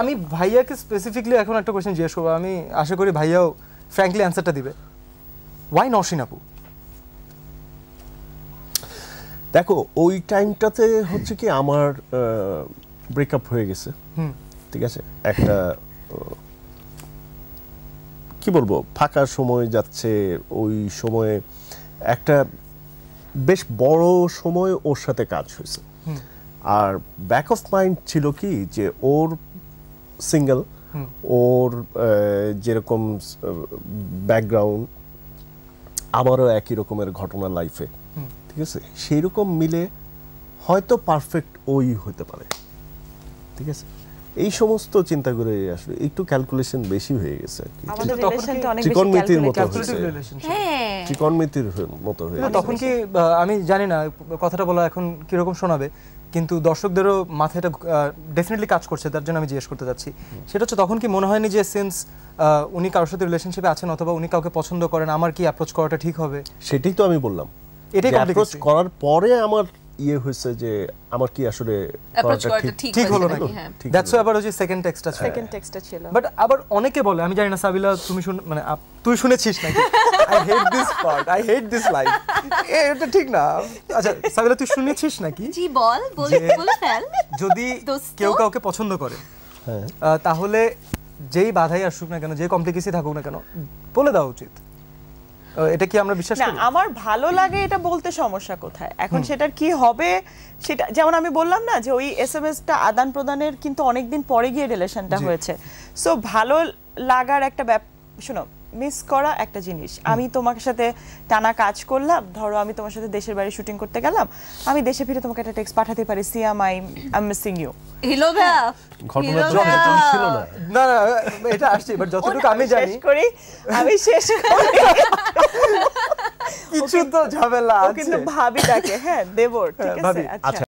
আমি ভাইয়াকে স্পেসিফিকলি এখন একটা কোয়েশ্চেন জিজ্ঞেস করবো আমি আশা করি ভাইয়াও ফ্র্যাঙ্কলি অ্যান্সারটা দিবে ওয়াই নরসিন আপু দেখো ওই টাইমটাতে হচ্ছে কি আমার ব্রেকআপ হয়ে গেছে ঠিক আছে একটা কি বলবো ফাঁকা সময় যাচ্ছে ওই সময়ে একটা বেশ বড় সময় ওর সাথে কাজ হয়েছে আর ব্যাক অফ মাইন্ড ছিল কি যে ওর সিঙ্গেল ওর hmm. uh, যেরকম ব্যাকগ্রাউন্ড uh, আমারও একই রকমের ঘটনা লাইফে hmm. ঠিক আছে সেই রকম মিলে হয়তো পারফেক্ট ওই হতে পারে ঠিক আছে এই সমস্ত চিন্তা করে আসলে একটু ক্যালকুলেশন বেশি হয়ে গেছে ত্রিকোণমিতির মতো হ্যাঁ। ত্রিকোণমিতির মতো হয়ে তখন কি আমি জানি না কথাটা বলা এখন কিরকম শোনাবে কিন্তু দর্শকদেরও মাথায় এটা ডেফিনেটলি কাজ করছে তার জন্য আমি জিজ্ঞেস করতে যাচ্ছি সেটা হচ্ছে তখন কি মনে হয়নি যে সিন্স উনি কারোর সাথে রিলেশনশিপে আছেন অথবা উনি কাউকে পছন্দ করেন আমার কি অ্যাপ্রোচ করাটা ঠিক হবে সেটাই তো আমি বললাম এটাই অ্যাপ্রোচ করার পরে আমার ইয়ে হয়েছে যে আমার কি আসলে ঠিক হলো না দ্যাটস আবার ওই সেকেন্ড হ্যাঁ। টেক্সটটা ছিল সেকেন্ড টেক্সটটা ছিল বাট আবার অনেকে বলে আমি জানি না সাবিলা তুমি শুন মানে তুই শুনেছিস নাকি I hate this part I hate this life এটা ঠিক না আচ্ছা সাবিলা তুই শুনেছিস নাকি জি বল বলে ফেল যদি কেউ কাউকে পছন্দ করে হ্যাঁ। তাহলে যেই বাধাই আসুক না কেন যে কমপ্লিকেসি থাকুক না কেন বলে দেওয়া উচিত এটা কি আমরা বিশ্বাস করি আমার ভালো লাগে এটা বলতে সমস্যা কোথায় এখন সেটার কি হবে সেটা যেমন আমি বললাম না যে ওই এসএমএসটা আদান প্রদানের কিন্তু অনেকদিন পরে গিয়ে রিলেশনটা হয়েছে সো ভালো লাগার একটা ব্যাপ শোনো মিস করা একটা জিনিস আমি তোমার সাথে টানা কাজ করলাম ধরো আমি তোমার সাথে দেশের বাড়ি শুটিং করতে গেলাম আমি দেশে ফিরে তোমাকে একটা টেক্সট পাঠাতে পারি Siam I I missing you না না এটা আসছে বাট যতটুকু আমি জানি করি আমি শেষ করি কিছু তো ঝামেলা আছে কিন্তু ভাবি ডাকে হ্যাঁ দেবর হ্যাঁ, ঠিক আছে আচ্ছা, আচ্ছা